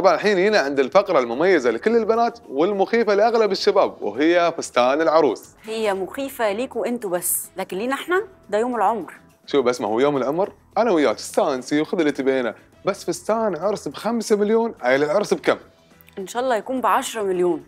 طبعا الحين هنا عند الفقرة المميزة لكل البنات والمخيفة لأغلب الشباب وهي فستان العروس هي مخيفة ليكوا انتوا بس لكن لينا احنا ده يوم العمر شوف اسمع هو يوم العمر أنا وياك استانسي وخذ اللي تبينه بس فستان عرس ب 5 مليون عيل العرس بكم؟ إن شاء الله يكون ب 10 مليون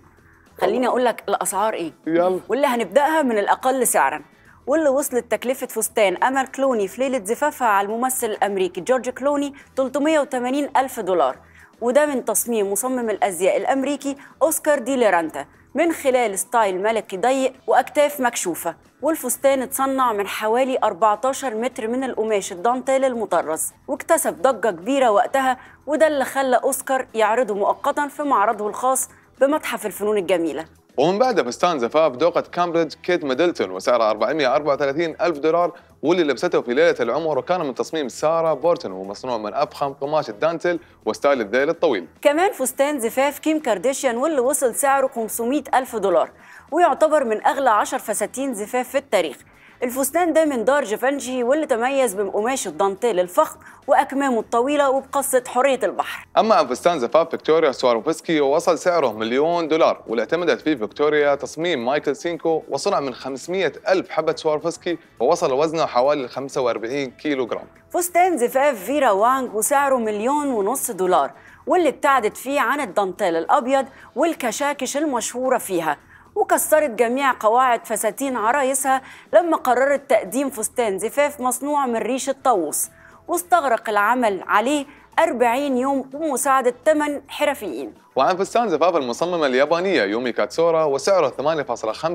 خليني أقول لك الأسعار إيه يلا واللي هنبدأها من الأقل سعراً واللي وصلت تكلفة فستان أمل كلوني في ليلة زفافها على الممثل الأمريكي جورج كلوني 380 ألف دولار وده من تصميم مصمم الازياء الامريكي اوسكار دي ليرانتا من خلال ستايل ملكي ضيق واكتاف مكشوفه والفستان اتصنع من حوالي 14 متر من القماش الدانتيل المطرز واكتسب ضجه كبيره وقتها وده اللي خلى اوسكار يعرضه مؤقتا في معرضه الخاص بمتحف الفنون الجميله ومن بعدها فستان زفاف دوقة كامبريدج كيت ميدلتون وسعرها 434 ألف دولار واللي لبسته في ليلة العمر وكان من تصميم سارة بورتون ومصنوع من أفخم قماش الدانتل وستايل الذيل الطويل كمان فستان زفاف كيم كارديشيان واللي وصل سعره 500 ألف دولار ويعتبر من أغلى 10 فساتين زفاف في التاريخ الفستان ده من دار جيفانجي واللي تميز بقماش الدانتيل الفخم واكمامه الطويله وبقصه حريه البحر. اما فستان زفاف فيكتوريا سواروفسكي وصل سعره مليون دولار واللي اعتمدت فيه فيكتوريا تصميم مايكل سينكو وصنع من 500 ألف حبة سواروفسكي ووصل وزنه حوالي 45 كيلو جرام. فستان زفاف فيرا وانج وسعره مليون ونص دولار واللي ابتعدت فيه عن الدانتيل الابيض والكشاكش المشهوره فيها وكسرت جميع قواعد فساتين عرايسها لما قررت تقديم فستان زفاف مصنوع من ريش الطوس واستغرق العمل عليه 40 يوم بمساعدة 8 حرفيين وعن فستان زفاف المصممة اليابانية يومي كاتسورا وسعره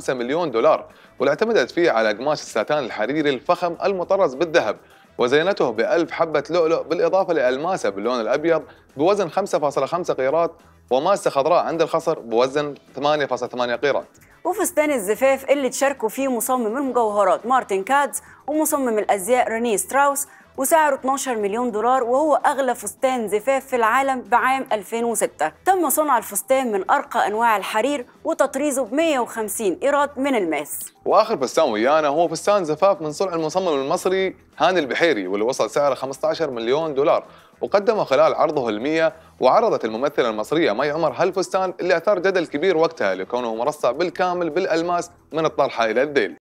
8.5 مليون دولار واللي اعتمدت فيه على قماش الساتان الحريري الفخم المطرز بالذهب وزينته بألف حبة لؤلؤ بالإضافة لألماسة باللون الأبيض بوزن 5.5 قيراط وماسة خضراء عند الخصر بوزن 8.8 قيراط وفستان الزفاف اللي تشاركوا فيه مصمم المجوهرات مارتن كادز ومصمم الازياء ريني ستراوس وسعره 12 مليون دولار وهو أغلى فستان زفاف في العالم بعام 2006 تم صنع الفستان من أرقى أنواع الحرير وتطريزه ب 150 إيراد من الماس واخر فستان ويانا هو فستان زفاف من صنع المصمم المصري هاني البحيري واللي وصل سعره 15 مليون دولار وقدمه خلال عرضه المية وعرضت الممثلة المصرية مي عمر هالفستان اللي أثار جدل كبير وقتها لكونه مرصع بالكامل بالألماس من الطرحة إلى الذيل